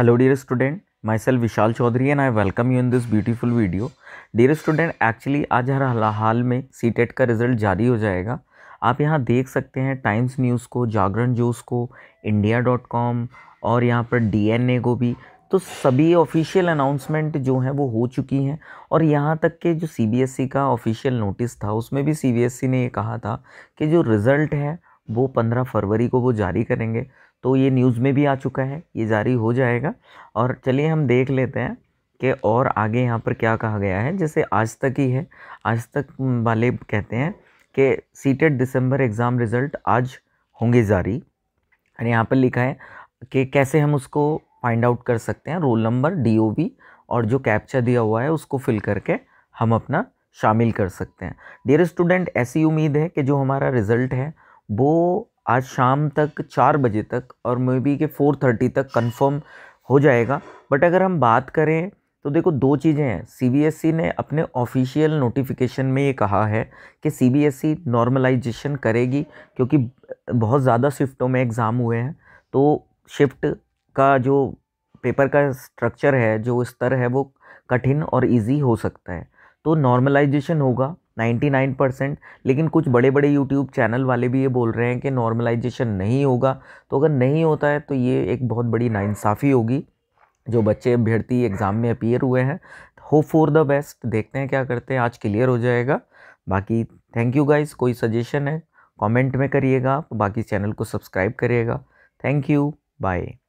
hello dear student myself Vishal Chaudhary and I welcome you in this beautiful video dear student actually आज हर हाल में CTET e का result जारी हो जाएगा आप यहाँ देख सकते हैं टाइम्स न्यूज़ को जागरण जोश को इंडिया डॉट कॉम और यहाँ पर डी को भी तो सभी ऑफिशियल अनाउंसमेंट जो हैं वो हो चुकी हैं और यहाँ तक के जो सी e का ऑफिशियल नोटिस था उसमें भी सी e ने ये कहा था कि जो रिज़ल्ट है वो पंद्रह फरवरी को वो जारी करेंगे तो ये न्यूज़ में भी आ चुका है ये जारी हो जाएगा और चलिए हम देख लेते हैं कि और आगे यहाँ पर क्या कहा गया है जैसे आज तक ही है आज तक वाले कहते हैं कि सीटेड दिसंबर एग्ज़ाम रिज़ल्ट आज होंगे जारी और यहाँ पर लिखा है कि कैसे हम उसको फाइंड आउट कर सकते हैं रोल नंबर डी और जो कैप्चा दिया हुआ है उसको फिल करके हम अपना शामिल कर सकते हैं डियर स्टूडेंट ऐसी उम्मीद है कि जो हमारा रिज़ल्ट है वो आज शाम तक चार बजे तक और मे बी के फोर थर्टी तक कंफर्म हो जाएगा बट अगर हम बात करें तो देखो दो चीज़ें हैं सीबीएसई e ने अपने ऑफिशियल नोटिफिकेशन में ये कहा है कि सीबीएसई नॉर्मलाइजेशन e करेगी क्योंकि बहुत ज़्यादा शिफ्टों में एग्ज़ाम हुए हैं तो शिफ्ट का जो पेपर का स्ट्रक्चर है जो स्तर है वो कठिन और इजी हो सकता है तो नॉर्मलाइजेशन होगा 99 परसेंट लेकिन कुछ बड़े बड़े यूट्यूब चैनल वाले भी ये बोल रहे हैं कि नॉर्मलाइजेशन नहीं होगा तो अगर नहीं होता है तो ये एक बहुत बड़ी नाइंसाफ़ी होगी जो बच्चे अभ्यर्थी एग्ज़ाम में अपीयर हुए हैं होप फॉर द बेस्ट देखते हैं क्या करते हैं आज क्लियर हो जाएगा बाकी थैंक यू गाइज कोई सजेशन है कमेंट में करिएगा बाकी चैनल को सब्सक्राइब करिएगा थैंक यू बाय